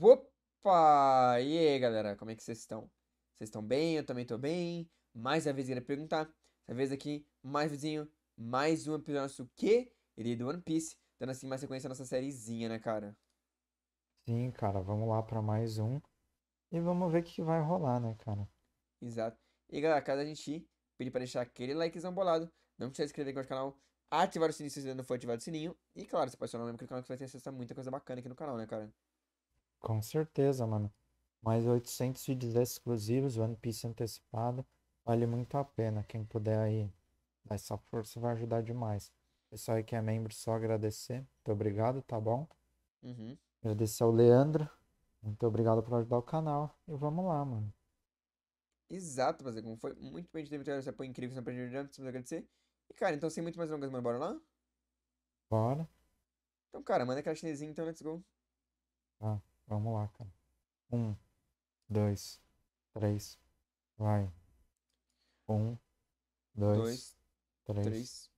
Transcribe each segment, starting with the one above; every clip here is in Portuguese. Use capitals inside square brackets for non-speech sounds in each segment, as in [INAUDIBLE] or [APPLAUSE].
Opa! E aí, galera, como é que vocês estão? Vocês estão bem? Eu também tô bem. Mais uma vez queria perguntar. Dessa vez aqui, mais vizinho, mais um episódio nosso que? Ele é do One Piece, dando assim mais sequência à nossa sériezinha, né, cara? Sim, cara, vamos lá para mais um. E vamos ver o que vai rolar, né, cara? Exato. E galera, caso a gente pedir pra deixar aquele likezão bolado, não precisa se inscrever aqui no canal, ativar o sininho se ainda não for ativado o sininho. E claro, se apaixonar no mesmo canal que você vai ter acesso a muita coisa bacana aqui no canal, né, cara? Com certeza, mano. Mais 800 vídeos exclusivos, One Piece antecipado. Vale muito a pena. Quem puder aí dar essa força vai ajudar demais. Pessoal aí que é membro, só agradecer. Muito obrigado, tá bom? Uhum. Agradecer ao Leandro. Muito obrigado por ajudar o canal. E vamos lá, mano. Exato, mas é como foi muito bem de ter esse apoio incrível sempre de Jump, precisamos agradecer. E cara, então sem muito mais longas, mano, bora lá? Bora. Então, cara, manda aquela chinesinha, então let's go. Ah. Vamos lá, cara. Um, dois, três, vai. Um, dois, dois três. três.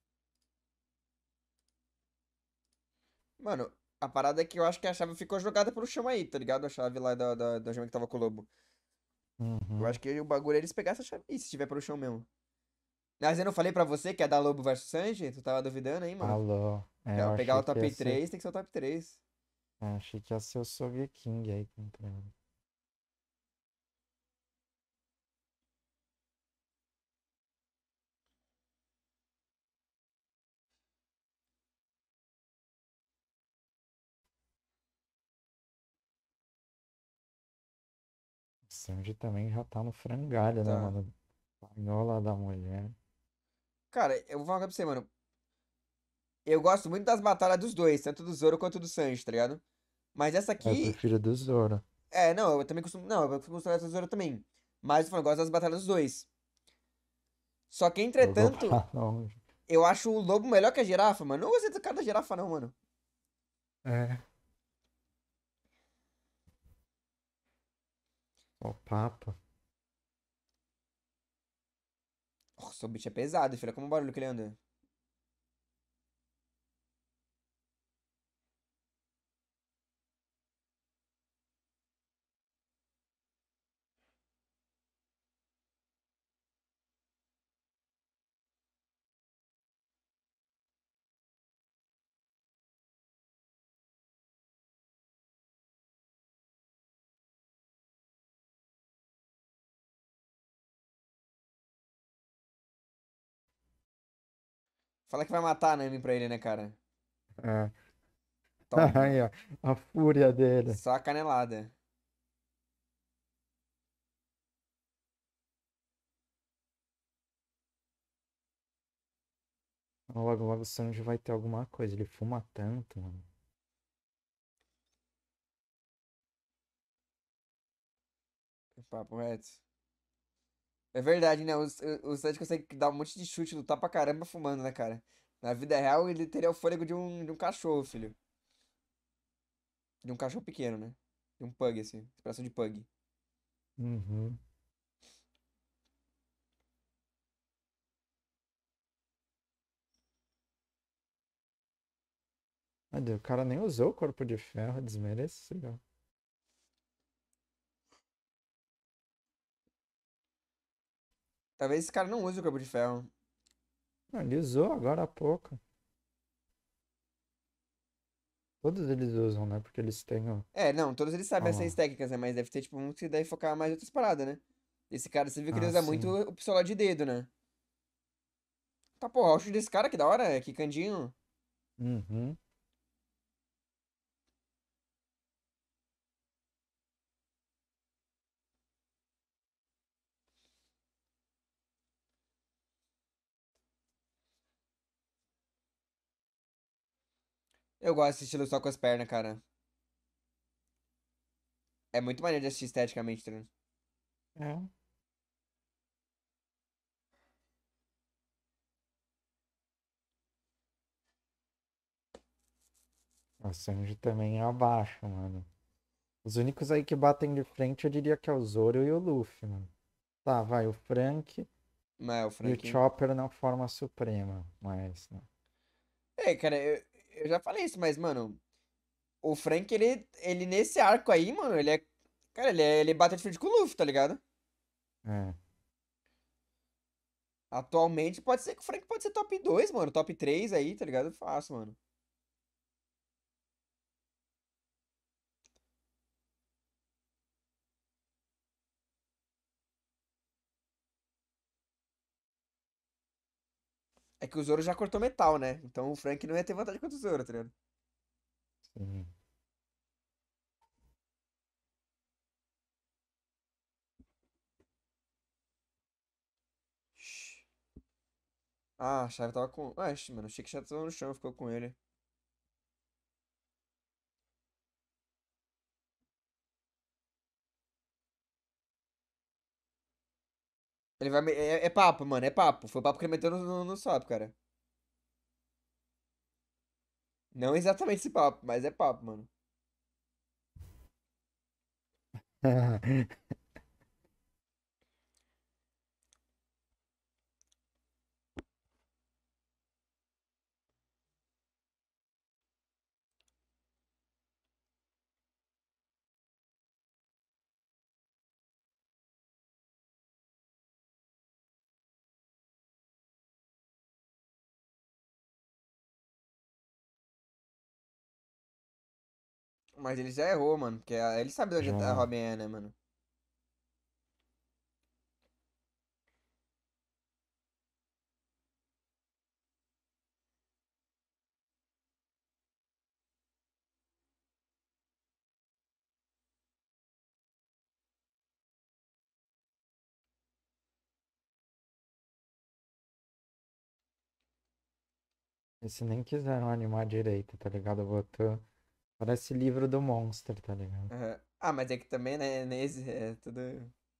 Mano, a parada é que eu acho que a chave ficou jogada pelo chão aí, tá ligado? A chave lá da, da, da gema que tava com o lobo. Uhum. Eu acho que o bagulho é eles pegar essa chave. Ih, se tiver pelo chão mesmo. Mas eu não falei pra você que é da Lobo versus Sanji? Tu tava duvidando aí, mano? Alô. É, pegar o top 3, esse... tem que ser o top 3. Ah, achei que ia ser o King aí comprando. ela. Sanji também já tá no frangalho, né, tá. mano? Panhola da mulher. Cara, eu vou falar pra você, mano. Eu gosto muito das batalhas dos dois, tanto do Zoro quanto do Sanji, tá ligado? Mas essa é, aqui. Eu prefiro do Zoro. É, não, eu também costumo. Não, eu costumo gostar do Zoro também. Mas eu gosto das batalhas dos dois. Só que, entretanto, [LAUGHS] eu, eu acho o lobo melhor que a girafa, mano. Não gostei do cara da girafa, não, mano. É. Ó, o papa. Nossa, o bicho é pesado, filho. como o barulho que ele anda. Fala que vai matar a Nami pra ele, né, cara? É. [LAUGHS] [LAUGHS] Aí, ó, a fúria dele. Só a canelada. Logo, logo o Sanji vai ter alguma coisa. Ele fuma tanto, mano. Papo reto. É é verdade, né? O, o, o Santos consegue dar um monte de chute, lutar pra caramba fumando, né, cara? Na vida real, ele teria o fôlego de um, de um cachorro, filho. De um cachorro pequeno, né? De um pug, assim. Expressão de pug. Uhum. deus, o cara nem usou o corpo de ferro, desmereceu. Talvez esse cara não use o corpo de ferro. ele usou agora há pouco. Todos eles usam, né? Porque eles têm É, não, todos eles sabem ah, essas técnicas, né? Mas deve ter, tipo, um que deve focar mais em outras paradas, né? Esse cara, você viu que ah, ele usa sim. muito o pistola de dedo, né? Tá, porra, o desse cara, que da hora, que é candinho. Uhum. Eu gosto de estilo só com as pernas, cara. É muito maneiro de assistir esteticamente, Trino. Tá é. O Sanji também é abaixo, mano. Os únicos aí que batem de frente, eu diria que é o Zoro e o Luffy, mano. Tá, vai, o Frank. Mas, é, o Frank... E o Chopper não forma suprema, mas. Né? É, cara, eu, eu já falei isso, mas, mano, o Frank, ele, ele nesse arco aí, mano, ele é. Cara, ele, é, ele bate de frente com o Luffy, tá ligado? É. Atualmente pode ser que o Frank pode ser top 2, mano. Top 3 aí, tá ligado? Fácil, mano. É que o Zoro já cortou metal, né? Então o Frank não ia ter vantagem contra o Zoro, tá ligado? Sim. Ah, a Chara tava com. Ah, mano, achei que a tava no chão, ficou com ele. Ele vai. É, é, papo, mano, é papo. Foi o papo que ele meteu no, no, no swap, cara. Não exatamente esse papo, mas é papo, mano. [LAUGHS] Mas ele já errou, mano. Porque ele sabe onde a Robin é, né, mano? Eles nem quiseram animar direito, tá ligado? Botou Parece livro do Monster, tá ligado? Uhum. Ah, mas é que também, né, nesse é tudo...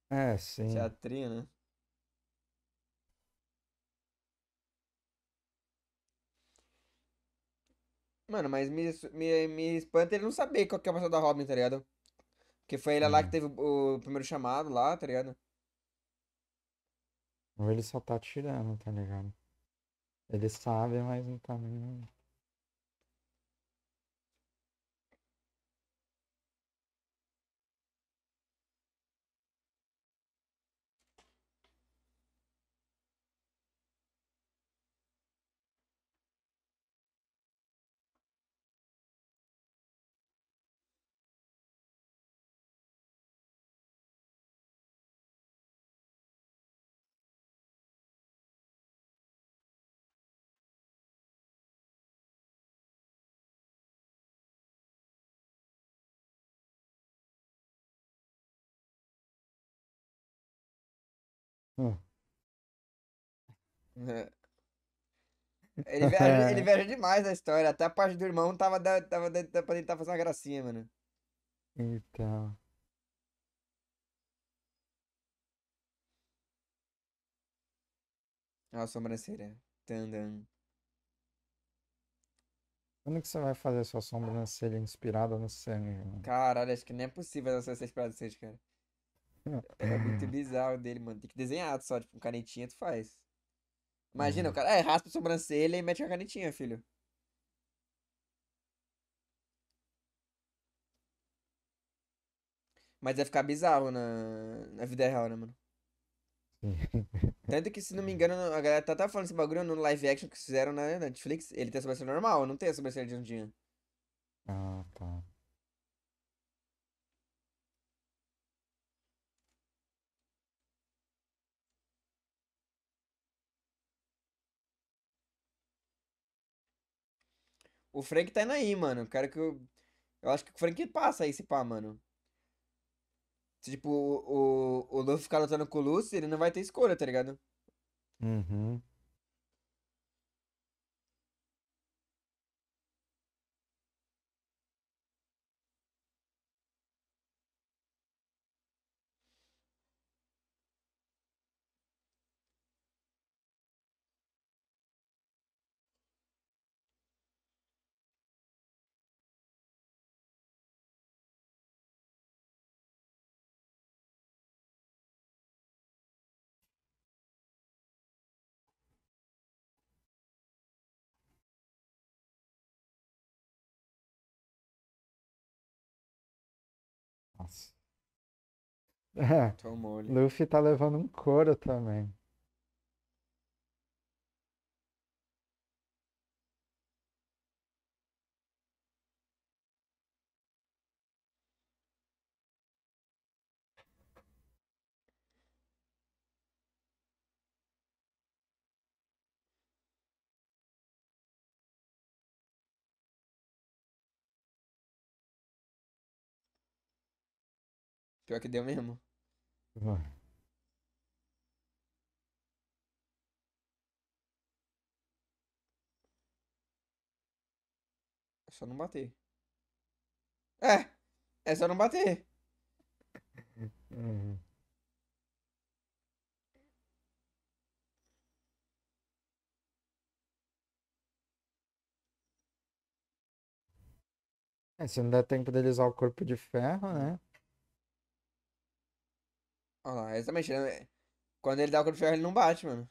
É, sim. Teatrinho, né? Mano, mas me, me, me espanta ele não saber qual que é a passada da Robin, tá ligado? Porque foi ele lá que hum. teve o, o, primeiro chamado lá, tá ligado? Ou ele só tá tirando, tá ligado? Ele sabe, mas não tá nem. É. Ele viaja, ele [LAUGHS] é. viaja demais na história. Até a parte do irmão tava, tava, pra tentar fazer uma gracinha, mano. Então. Ah, a sobrancelha. Tandan. Quando que você vai fazer sua sobrancelha inspirada no sangue? Mano? Caralho, acho que nem é possível não ser inspirada no sangue, cara. É muito bizarro dele, mano. Tem que desenhar só, tipo, com canetinha tu faz. Imagina, o uhum. cara é, raspa a sobrancelha e mete a canetinha, filho. Mas vai ficar bizarro na, na vida real, né, mano? [LAUGHS] Tanto que, se não me engano, a galera tá tá falando esse bagulho no live action que fizeram na Netflix. Ele tem a sobrancelha normal, não tem a sobrancelha de um dia. Ah, tá. O Frank tá indo aí, mano. Quero que eu. Eu acho que o Frank passa aí, se pá, mano. Se, tipo, o, o, o Luffy ficar lutando com o Lucy, ele não vai ter escolha, tá ligado? Uhum. Nossa. É, Tomou, Luffy tá levando um couro também. Pior que deu mesmo. Vai. É só não bater. É! É só não bater. Uhum. É, se não der tempo dele usar o corpo de ferro, né? Olha lá, tá exatamente. É. Quando ele dá o Couro de Ferro, ele não bate, mano.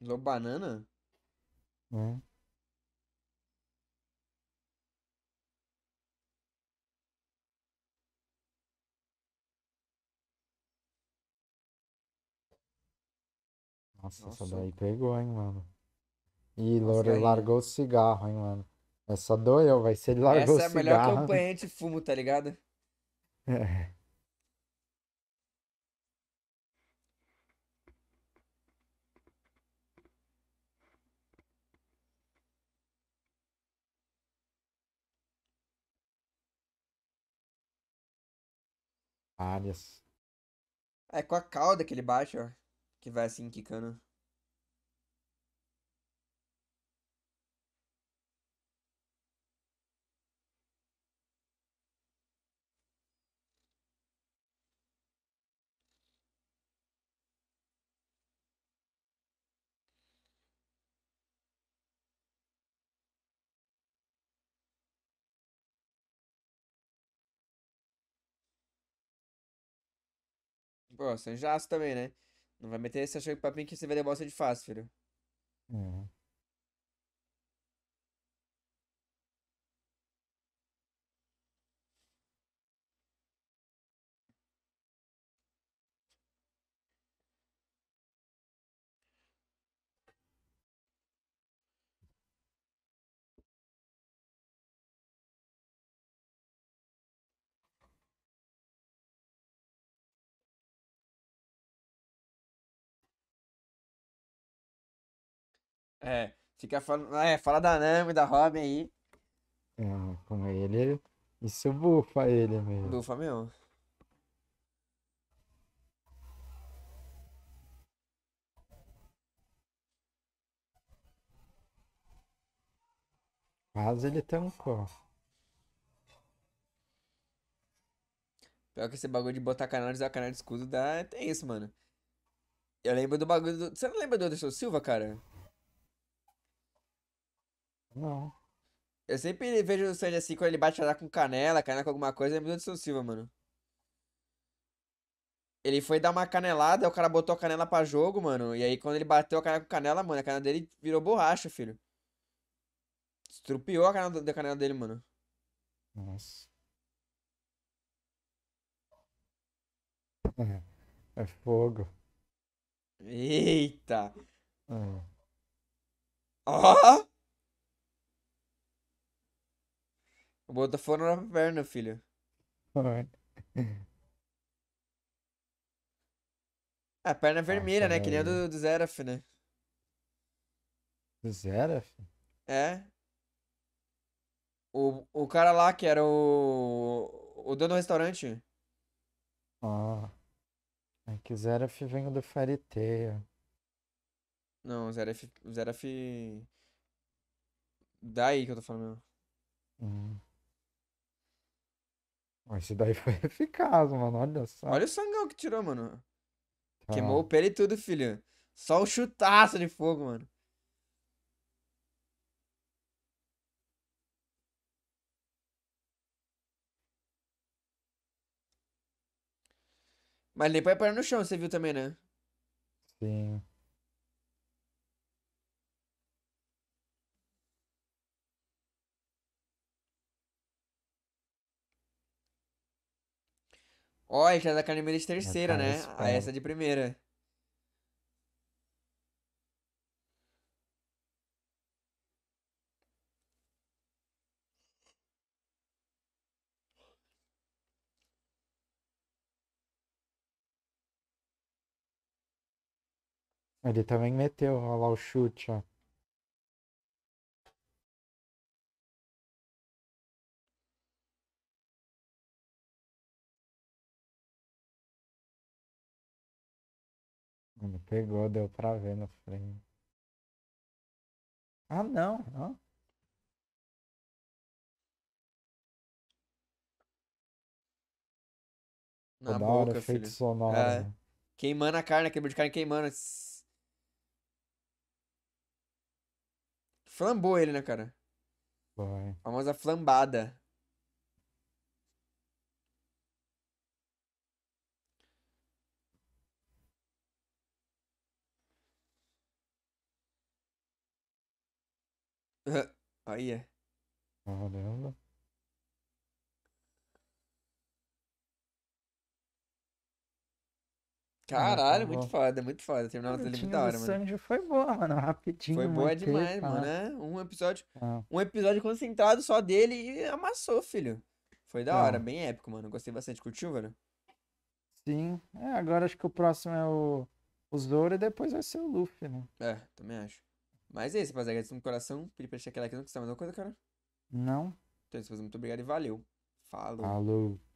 Lobanana? né? Hum. Nossa, Nossa, essa daí pegou, hein, mano. E Lore largou o cigarro, hein, mano. Essa doeu, vai ser ele [LAUGHS] largou essa o cigarro. Essa é a melhor campanha de fumo, tá ligado? [LAUGHS] É. Várias. É com a cauda que ele baixa, ó. Que vai assim, quicando. Pô, é jato também, né? Não vai meter esse achando que papinho que você vai dar bosta de fácil, filho. Uhum. É, fica falando. É, fala da Nami, da Robin aí. Não, é, com ele. Isso bufa ele mesmo. Bufa mesmo. Quase ele tancou. Pior que esse bagulho de botar canal e usar canal de escudo dá. Tem isso, mano. Eu lembro do bagulho do. Você não lembra do Anderson Silva, cara? Não. Eu sempre vejo o Sandy assim, quando ele bate lá com canela, canela com alguma coisa, é muito Edson Silva, mano. Ele foi dar uma canelada, o cara botou a canela pra jogo, mano. E aí quando ele bateu a canela com canela, mano, a canela dele virou borracha, filho. Estrupiou a canela, da canela dele, mano. Nossa. É, é fogo. Eita! É. Ó! Oh? Botou tá fogo na perna, filho. A perna é vermelha, né? Que nem a do, do Zeraf, né? Do Zeraf? É. O, o cara lá que era o. O dono do restaurante. Ó. Oh. É que Zeraf vem do Fariteia. Não, Zeraf. Zeraf. Daí que eu tô falando. Hum. Esse daí [LAUGHS] foi eficaz, mano. Olha só. Olha o sangão que tirou, mano. Tá. Queimou o pé e tudo, filho. Só o chutaço de fogo, mano. Mas ele vai parar no chão, você viu também, né? Sim. Ó, oh, já da academia de terceira, né? A ah, essa de primeira. Ele também meteu, olha lá o chute, ó. Não pegou, deu pra ver no frame. Ah, não, não. Na Toda boca, hora, filho. sonoro. É. Né? Queimando a carne, quebrou de carne queimando. Flambou ele, né, cara? Foi. famosa flambada. Aí é. Caramba. Caralho, muito foda, muito foda. Terminal do Limite da hora, mano. Sandy foi boa, mano. Rapidinho. Foi boa demais, cara. mano. Né? Um episódio. Ah. Um episódio concentrado só dele e amassou, filho. Foi da ah. hora, bem épico, mano. Gostei bastante. Curtiu, velho? Sim. É, agora acho que o próximo é o, o Zoro e depois vai ser o Luffy, né? É, também acho. Mas é isso, rapaziada. Agradeço no coração. Pedi pra deixar aquela aqui. Não precisa mais alguma coisa, cara? Não. Então é isso, Muito obrigado e valeu. Falou. Falou.